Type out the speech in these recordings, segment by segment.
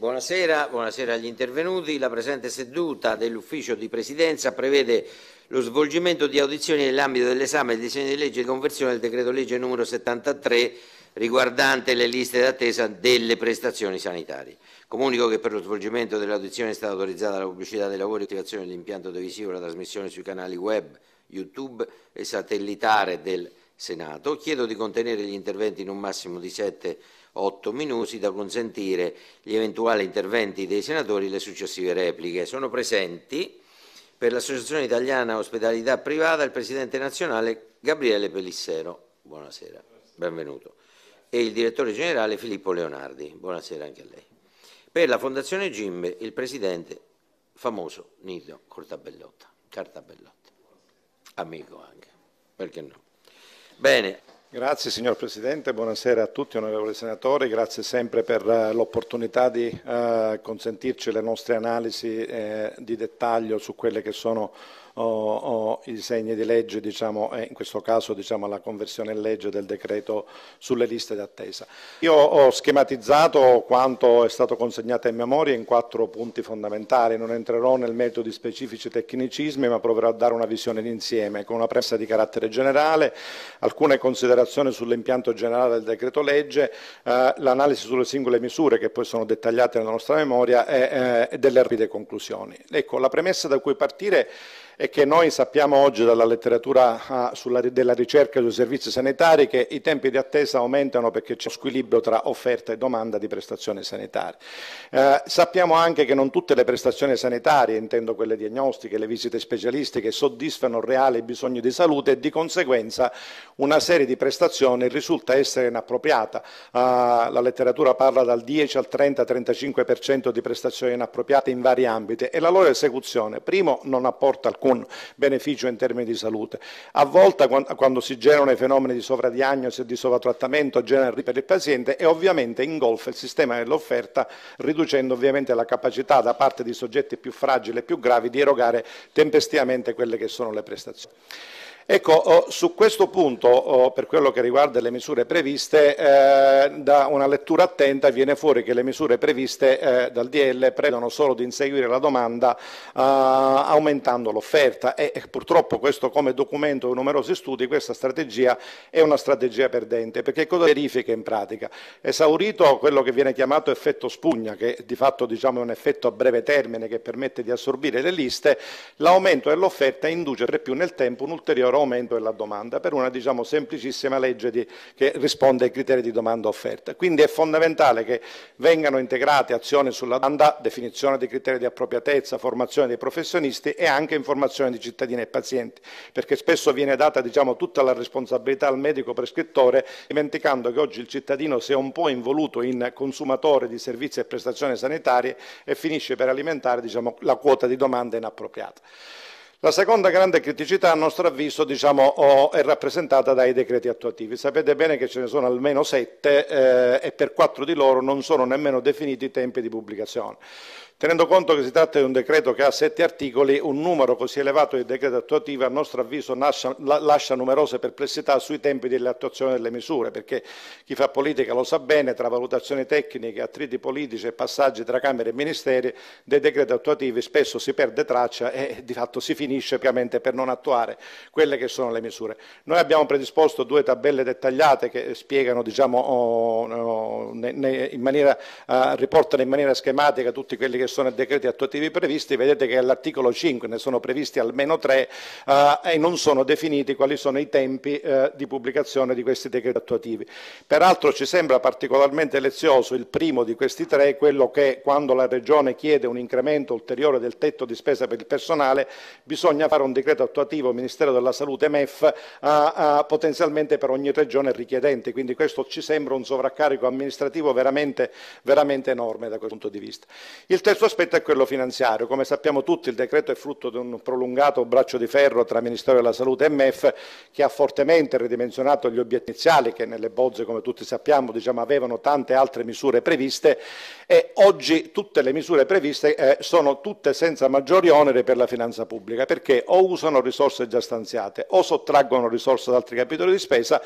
Buonasera, buonasera agli intervenuti. La presente seduta dell'ufficio di presidenza prevede lo svolgimento di audizioni nell'ambito dell'esame del disegno di legge di conversione del decreto legge numero 73 riguardante le liste d'attesa delle prestazioni sanitarie. Comunico che per lo svolgimento dell'audizione è stata autorizzata la pubblicità dei lavori, l'attivazione dell'impianto televisivo, e la trasmissione sui canali web, YouTube e satellitare del Senato, chiedo di contenere gli interventi in un massimo di 7-8 minuti da consentire gli eventuali interventi dei senatori e le successive repliche. Sono presenti per l'Associazione Italiana Ospedalità Privata il Presidente nazionale Gabriele Pellissero. buonasera, benvenuto, e il Direttore Generale Filippo Leonardi, buonasera anche a lei. Per la Fondazione Gimbe il Presidente famoso Nino Cortabellotta, Cartabellotta, amico anche, perché no? Bene. Grazie signor Presidente, buonasera a tutti onorevoli senatori, grazie sempre per eh, l'opportunità di eh, consentirci le nostre analisi eh, di dettaglio su quelle che sono oh, oh, i segni di legge, diciamo, eh, in questo caso diciamo, la conversione in legge del decreto sulle liste d'attesa. Io ho schematizzato quanto è stato consegnato in memoria in quattro punti fondamentali, non entrerò nel merito di specifici tecnicismi ma proverò a dare una visione d'insieme con una premessa di carattere generale, alcune considerazioni sull'impianto generale del decreto legge, eh, l'analisi sulle singole misure che poi sono dettagliate nella nostra memoria e, eh, delle rapide conclusioni. Ecco, la premessa da cui partire è che noi sappiamo oggi dalla letteratura ah, sulla, della ricerca sui servizi sanitari che i tempi di attesa aumentano perché c'è squilibrio tra offerta e domanda di prestazioni sanitarie. Eh, sappiamo anche che non tutte le prestazioni sanitarie, intendo quelle diagnostiche, le visite specialistiche, soddisfano reali bisogni di salute e di conseguenza una serie di prestazioni risulta essere inappropriata. Eh, la letteratura parla dal 10 al 30-35% di prestazioni inappropriate in vari ambiti e la loro esecuzione, primo, non apporta alcun alcun beneficio in termini di salute. A volte quando si generano i fenomeni di sovradiagnosi e di sovratrattamento genera per il paziente e ovviamente ingolfa il sistema dell'offerta riducendo ovviamente la capacità da parte di soggetti più fragili e più gravi di erogare tempestivamente quelle che sono le prestazioni. Ecco, oh, su questo punto, oh, per quello che riguarda le misure previste, eh, da una lettura attenta viene fuori che le misure previste eh, dal DL prevedono solo di inseguire la domanda eh, aumentando l'offerta e, purtroppo questo come documento di numerosi studi, questa strategia è una strategia perdente, perché cosa verifica in pratica? Esaurito quello che viene chiamato effetto spugna, che di fatto diciamo, è un effetto a breve termine che permette di assorbire le liste, l'aumento dell'offerta induce per più nel tempo un ulteriore leggero aumento della domanda per una diciamo, semplicissima legge di, che risponde ai criteri di domanda-offerta. Quindi è fondamentale che vengano integrate azioni sulla domanda, definizione dei criteri di appropriatezza, formazione dei professionisti e anche informazione di cittadini e pazienti, perché spesso viene data diciamo, tutta la responsabilità al medico prescrittore, dimenticando che oggi il cittadino si è un po' involuto in consumatore di servizi e prestazioni sanitarie e finisce per alimentare diciamo, la quota di domanda inappropriata. La seconda grande criticità, a nostro avviso, diciamo, è rappresentata dai decreti attuativi. Sapete bene che ce ne sono almeno sette eh, e per quattro di loro non sono nemmeno definiti i tempi di pubblicazione. Tenendo conto che si tratta di un decreto che ha sette articoli, un numero così elevato di decreti attuativi a nostro avviso nasce, lascia numerose perplessità sui tempi dell'attuazione delle misure, perché chi fa politica lo sa bene, tra valutazioni tecniche, attriti politici e passaggi tra Camere e Ministeri, dei decreti attuativi spesso si perde traccia e di fatto si finisce finisce ovviamente per non attuare quelle che sono le misure. Noi abbiamo predisposto due tabelle dettagliate che spiegano diciamo, oh, oh ne, ne, in maniera, uh, riportano in maniera schematica tutti quelli che sono i decreti attuativi previsti, vedete che all'articolo 5 ne sono previsti almeno tre uh, e non sono definiti quali sono i tempi uh, di pubblicazione di questi decreti attuativi. Peraltro ci sembra particolarmente lezioso il primo di questi tre, quello che quando la Regione chiede un incremento ulteriore del tetto di spesa per il personale, bisogna bisogna fare un decreto attuativo Ministero della Salute MEF a, a, potenzialmente per ogni regione richiedente, quindi questo ci sembra un sovraccarico amministrativo veramente, veramente enorme da questo punto di vista. Il terzo aspetto è quello finanziario, come sappiamo tutti il decreto è frutto di un prolungato braccio di ferro tra Ministero della Salute e MEF che ha fortemente ridimensionato gli obiettivi iniziali che nelle bozze come tutti sappiamo diciamo, avevano tante altre misure previste e oggi tutte le misure previste eh, sono tutte senza maggiori oneri per la finanza pubblica perché o usano risorse già stanziate o sottraggono risorse da altri capitoli di spesa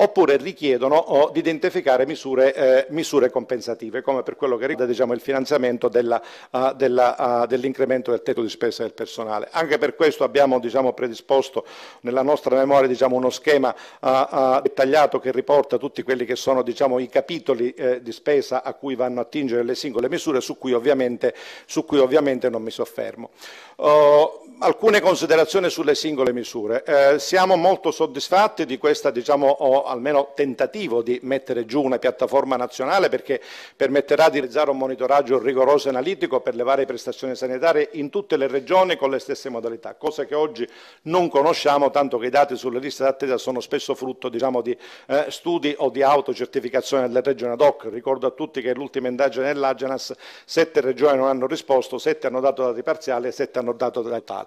oppure richiedono di identificare misure, eh, misure, compensative, come per quello che riguarda diciamo, il finanziamento ah, ah, dell'incremento uh, dell uh, del tetto di spesa del personale. Anche per questo abbiamo diciamo, predisposto nella nostra memoria diciamo, uno schema uh, dettagliato che riporta tutti quelli che sono diciamo, i capitoli eh, di spesa a cui vanno a attingere le singole misure, su cui ovviamente, su cui ovviamente non mi soffermo. Oh, alcune Alcune considerazioni sulle singole misure. Eh, siamo molto soddisfatti di questo diciamo, almeno tentativo di mettere giù una piattaforma nazionale perché permetterà di realizzare un monitoraggio rigoroso e analitico per le varie prestazioni sanitarie in tutte le regioni con le stesse modalità, cosa che oggi non conosciamo, tanto che i dati sulle liste d'attesa sono spesso frutto diciamo, di eh, studi o di autocertificazione delle regioni ad hoc. Ricordo a tutti che l'ultima indagine dell'Agenas sette regioni non hanno risposto, sette hanno dato dati parziali e sette hanno dato dati totali.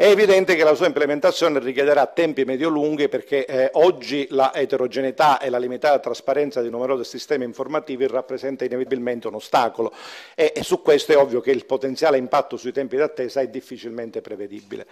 È evidente che la sua implementazione richiederà tempi medio-lunghi perché eh, oggi la eterogeneità e la limitata trasparenza di numerosi sistemi informativi rappresenta inevitabilmente un ostacolo e, e, su questo è ovvio che il potenziale impatto sui tempi d'attesa è difficilmente prevedibile.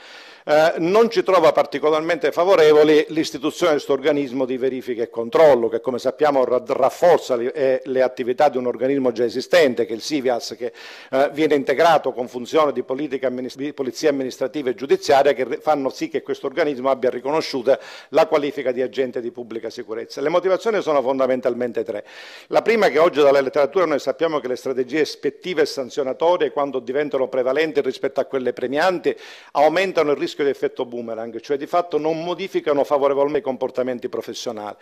Eh, non ci trova particolarmente favorevoli l'istituzione di questo organismo di verifica e controllo che come sappiamo rafforza le, eh, le, attività di un organismo già esistente che è il SIVIAS che eh, viene integrato con funzione di, politica, di polizia amministrativa e giudiziaria giudiziaria che fanno sì che questo organismo abbia riconosciuta la qualifica di agente di pubblica sicurezza. Le motivazioni sono fondamentalmente tre. La prima è che oggi dalla letteratura noi sappiamo che le strategie ispettive e sanzionatorie, quando diventano prevalenti rispetto a quelle premianti, aumentano il rischio di effetto boomerang, cioè di fatto non modificano favorevolmente i comportamenti professionali.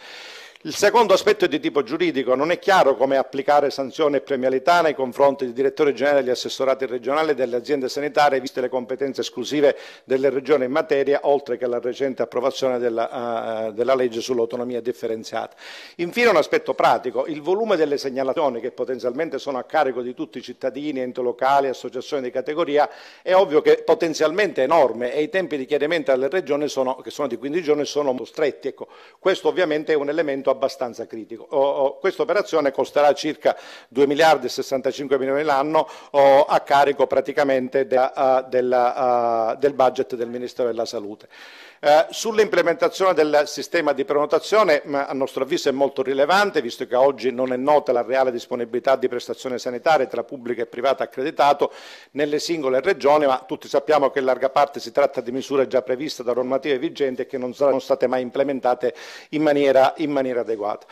Il secondo aspetto è di tipo giuridico, non è chiaro come applicare sanzioni e premialità nei confronti del direttore generale degli assessorati regionali e delle aziende sanitarie, viste le competenze esclusive delle regioni in materia, oltre che la recente approvazione della, uh, della legge sull'autonomia differenziata. Infine un aspetto pratico, il volume delle segnalazioni che potenzialmente sono a carico di tutti i cittadini, enti locali, associazioni di categoria, è ovvio che potenzialmente è enorme e i tempi di chiarimento alle regioni sono, che sono di 15 giorni sono molto stretti. Ecco, questo ovviamente è un elemento abbastanza critico. Oh, questa operazione costerà circa 2 miliardi e 65 milioni l'anno oh, a carico praticamente de, uh, del, uh, del budget del Ministero della Salute. Eh, sull'implementazione del sistema di prenotazione mm, a nostro avviso è molto rilevante visto che oggi non è nota la reale disponibilità di prestazioni sanitarie tra pubblica e privata accreditato nelle singole regioni ma tutti sappiamo che in larga parte si tratta di misure già previste da normative vigenti e che non saranno state mai implementate in maniera, in maniera adeguata.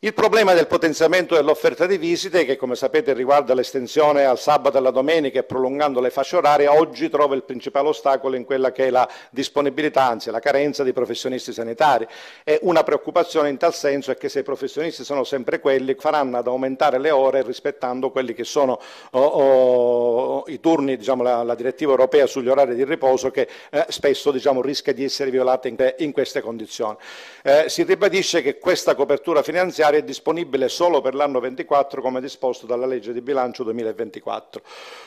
Il problema del potenziamento dell'offerta di visite, che come sapete riguarda l'estensione al sabato e alla domenica e prolungando le fasce orarie, oggi trova il principale ostacolo in quella che è la disponibilità, anzi la carenza di professionisti sanitari. E una preoccupazione in tal senso è che se i professionisti sono sempre quelli, faranno ad aumentare le ore rispettando quelli che sono oh, oh, i turni, diciamo, la, la, direttiva europea sugli orari di riposo che eh, spesso diciamo, rischia di essere violata in, in queste condizioni. Eh, si ribadisce che questa copertura finanziaria finanziaria è disponibile solo per l'anno 24 come disposto dalla legge di bilancio 2024.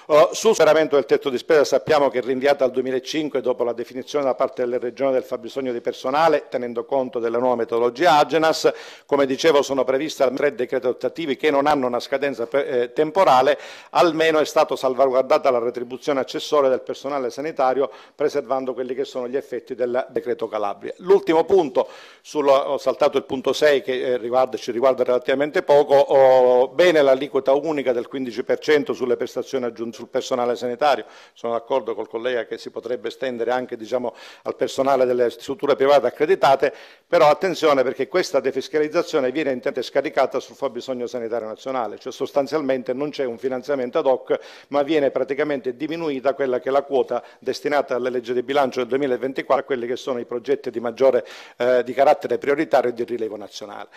Uh, eh, sul superamento del tetto di spesa sappiamo che è rinviata al 2005 dopo la definizione da parte delle regioni del fabbisogno di personale, tenendo conto della nuova metodologia Agenas. Come dicevo sono previste tre decreti ottativi che non hanno una scadenza eh, temporale, almeno è stata salvaguardata la retribuzione accessoria del personale sanitario preservando quelli che sono gli effetti del decreto Calabria. L'ultimo punto, sul, ho saltato il punto 6 che eh, riguarda il ci riguarda relativamente poco, oh, bene l'aliquota unica del 15% sulle prestazioni aggiunte sul personale sanitario, sono d'accordo col collega che si potrebbe estendere anche diciamo, al personale delle strutture private accreditate, però attenzione perché questa defiscalizzazione viene interamente scaricata sul fabbisogno sanitario nazionale, cioè sostanzialmente non c'è un finanziamento ad hoc ma viene praticamente diminuita quella che è la quota destinata alle leggi di bilancio del 2024 a quelli che sono i progetti di maggiore eh, di carattere prioritario e di rilevo nazionale.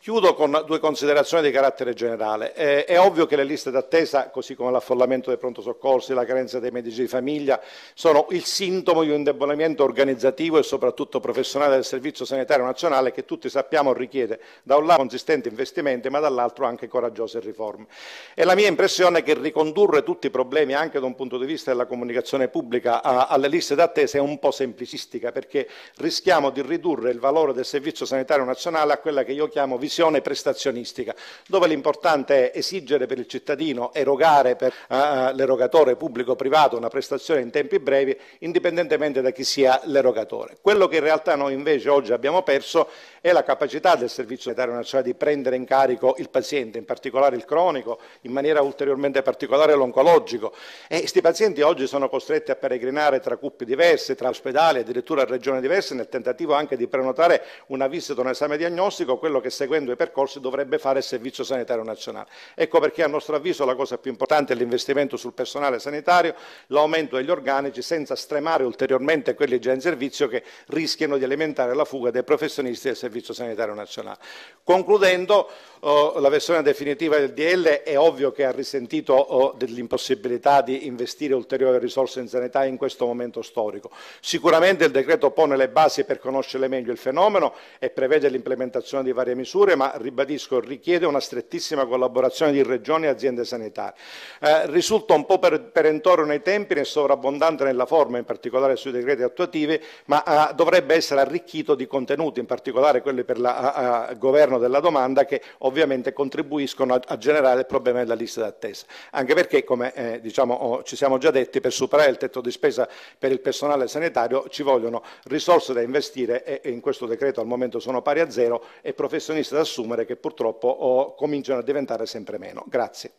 Chiudo Concludo con due considerazioni di carattere generale. Eh, è ovvio che le liste d'attesa, così come l'affollamento dei pronto soccorsi, la carenza dei medici di famiglia, sono il sintomo di un indebolimento organizzativo e soprattutto professionale del Servizio Sanitario Nazionale che tutti sappiamo richiede da un lato consistenti investimenti ma dall'altro anche coraggiose riforme. E la mia impressione è che ricondurre tutti i problemi anche da un punto di vista della comunicazione pubblica a, alle liste d'attesa è un po' semplicistica perché rischiamo di ridurre il valore del Servizio Sanitario Nazionale a quella che io chiamo visione dimensione prestazionistica, dove l'importante è esigere per il cittadino, erogare per uh, l'erogatore pubblico privato una prestazione in tempi brevi, indipendentemente da chi sia l'erogatore. Quello che in realtà noi invece oggi abbiamo perso è la capacità del Servizio Sanitario Nazionale di prendere in carico il paziente, in particolare il cronico, in maniera ulteriormente particolare l'oncologico. E questi pazienti oggi sono costretti a peregrinare tra cuppe diverse, tra ospedali, addirittura regioni diverse, nel tentativo anche di prenotare una visita, un esame diagnostico, quello che seguendo i percorsi dovrebbe fare il Servizio Sanitario Nazionale. Ecco perché a nostro avviso la cosa più importante è l'investimento sul personale sanitario, l'aumento degli organici senza stremare ulteriormente quelli già in servizio che rischiano di alimentare la fuga dei professionisti del Servizio Sanitario Nazionale. Concludendo, oh, la versione definitiva del DL è ovvio che ha risentito oh, dell'impossibilità di investire ulteriori risorse in sanità in questo momento storico. Sicuramente il decreto pone le basi per conoscere meglio il fenomeno e prevede l'implementazione di varie misure, ma ribadisco richiede una strettissima collaborazione di regioni e aziende sanitarie. Eh, risulta un po' per, perentorio nei tempi e sovrabbondante nella forma, in particolare sui decreti attuativi, ma eh, dovrebbe essere arricchito di contenuti, in particolare quelli per il governo della domanda, che ovviamente contribuiscono a, a, generare il problema della lista d'attesa. Anche perché, come eh, diciamo, oh, ci siamo già detti, per superare il tetto di spesa per il personale sanitario ci vogliono risorse da investire e, e in questo decreto al momento sono pari a zero e professionisti da assumere assumere che purtroppo oh, cominciano a diventare sempre meno. Grazie.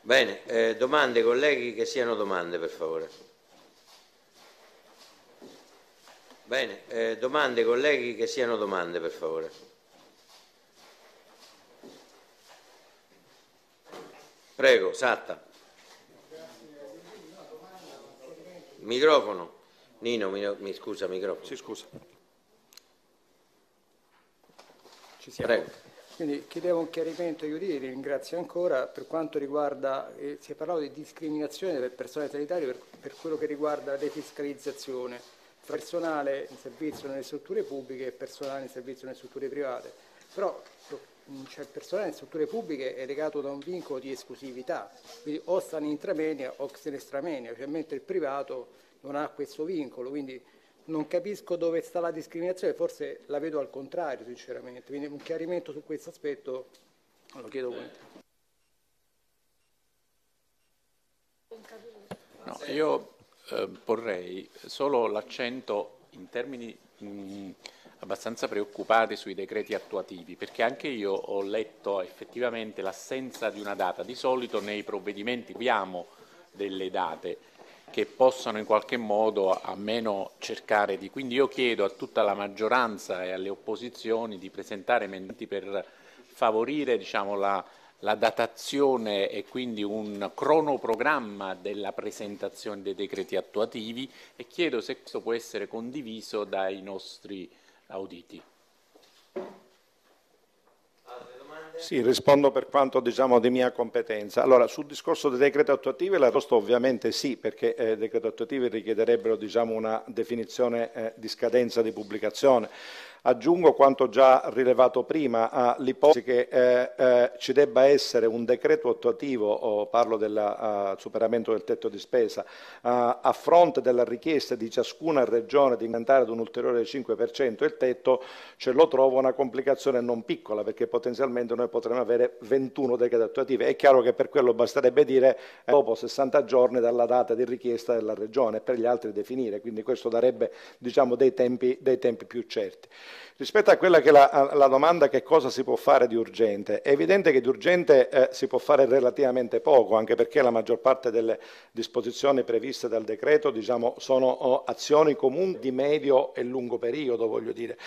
Bene, eh, domande colleghi che siano domande per favore. Bene, eh, domande colleghi che siano domande per favore. Prego, Satta. Microfono. Nino, mi, mi scusa, microfono. Sì, scusa. ci siamo. Prego. Quindi chiedevo un chiarimento, io li ringrazio ancora, per quanto riguarda, eh, si è parlato di discriminazione del personale sanitario per, per quello che riguarda la defiscalizzazione, personale in servizio nelle strutture pubbliche e personale in servizio nelle strutture private, però mm, cioè, il personale nelle strutture pubbliche è legato da un vincolo di esclusività, quindi o stanno in tramenia o in estramenia, cioè, mentre il privato non ha questo vincolo, quindi non capisco dove sta la discriminazione, forse la vedo al contrario sinceramente, quindi un chiarimento su questo aspetto lo chiedo volentieri. No, io eh, porrei solo l'accento in termini mh, mm, abbastanza preoccupati sui decreti attuativi, perché anche io ho letto effettivamente l'assenza di una data. Di solito nei provvedimenti abbiamo delle date, che possano in qualche modo almeno cercare di... Quindi io chiedo a tutta la maggioranza e alle opposizioni di presentare emendamenti per favorire diciamo, la, la datazione e quindi un cronoprogramma della presentazione dei decreti attuativi e chiedo se questo può essere condiviso dai nostri auditi. Sì, rispondo per quanto diciamo di mia competenza. Allora, sul discorso dei decreti attuativi la risposta ovviamente sì, perché i eh, decreti attuativi richiederebbero diciamo, una definizione eh, di scadenza di pubblicazione. Aggiungo quanto già rilevato prima all'ipotesi che eh, eh, ci debba essere un decreto attuativo, oh, parlo del uh, superamento del tetto di spesa, uh, a fronte della richiesta di ciascuna regione di incantare ad un ulteriore 5% il tetto, ce lo trovo una complicazione non piccola perché potenzialmente noi potremmo avere 21 decreti attuativi. È chiaro che per quello basterebbe dire eh, dopo 60 giorni dalla data di richiesta della regione per gli altri definire, quindi questo darebbe diciamo, dei, tempi, dei tempi più certi. Rispetto a quella che è la, la, domanda che cosa si può fare di urgente, è evidente che di urgente eh, si può fare relativamente poco, anche perché la maggior parte delle disposizioni previste dal decreto diciamo, sono oh, azioni comuni di medio e lungo periodo, voglio dire.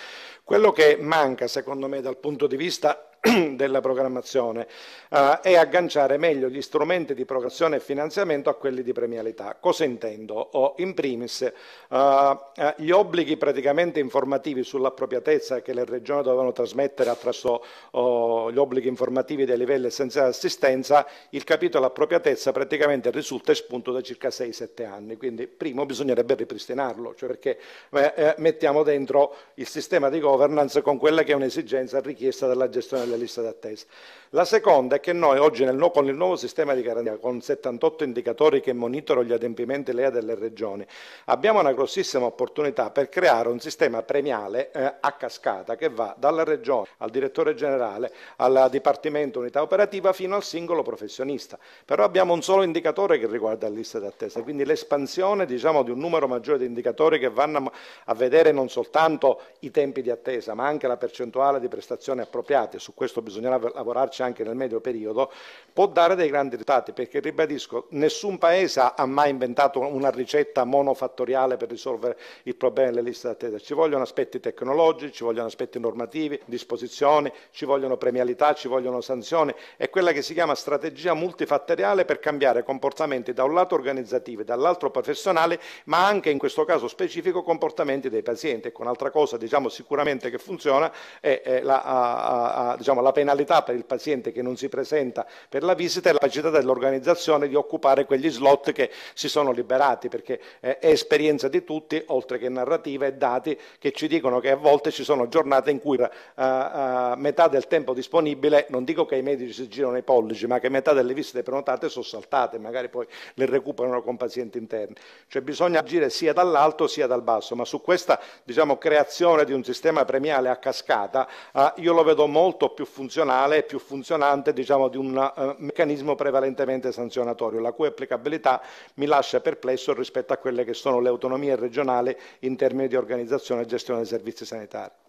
Quello che manca, secondo me, dal punto di vista della programmazione eh, e agganciare meglio gli strumenti di programmazione e finanziamento a quelli di premialità. Cosa intendo? Oh, in primis eh, eh, gli obblighi praticamente informativi sull'appropriatezza che le regioni dovevano trasmettere attraverso oh, gli obblighi informativi dei livelli essenziali di assistenza, il capitolo appropriatezza praticamente risulta espunto da circa 6-7 anni, quindi primo bisognerebbe ripristinarlo, cioè perché eh, eh, mettiamo dentro il sistema di governance con quella che è un'esigenza richiesta dalla gestione delle liste d'attesa. La seconda è che noi oggi nel, con il nuovo sistema di garanzia, con 78 indicatori che monitorano gli adempimenti LEA delle regioni, abbiamo una grossissima opportunità per creare un sistema premiale eh, a cascata che va dalla regione al direttore generale, al dipartimento unità operativa fino al singolo professionista. Però abbiamo un solo indicatore che riguarda le liste d'attesa, quindi l'espansione diciamo, di un numero maggiore di indicatori che vanno a vedere non soltanto i tempi di attesa ma anche la percentuale di prestazioni appropriate. Su questo bisognerà lavorarci anche nel medio periodo, può dare dei grandi risultati perché, ribadisco, nessun paese ha mai inventato una ricetta monofattoriale per risolvere il problema delle liste d'attesa. Ci vogliono aspetti tecnologici, ci vogliono aspetti normativi, disposizioni, ci vogliono premialità, ci vogliono sanzioni. È quella che si chiama strategia multifattoriale per cambiare comportamenti da un lato organizzativi, dall'altro professionali, ma anche in questo caso specifico comportamenti dei pazienti. Ecco, un'altra cosa diciamo, sicuramente che funziona è, è la, a, a, diciamo, diciamo, la penalità per il paziente che non si presenta per la visita e la capacità dell'organizzazione di occupare quegli slot che si sono liberati, perché eh, è esperienza di tutti, oltre che narrativa e dati, che ci dicono che a volte ci sono giornate in cui eh, eh, metà del tempo disponibile, non dico che i medici si girano i pollici, ma che metà delle visite prenotate sono saltate, magari poi le recuperano con pazienti interni. Cioè bisogna agire sia dall'alto sia dal basso, ma su questa diciamo, creazione di un sistema premiale a cascata eh, io lo vedo molto più più funzionale e più funzionante diciamo, di un eh, meccanismo prevalentemente sanzionatorio, la cui applicabilità mi lascia perplesso rispetto a quelle che sono le autonomie regionali in termini di organizzazione e gestione dei servizi sanitari.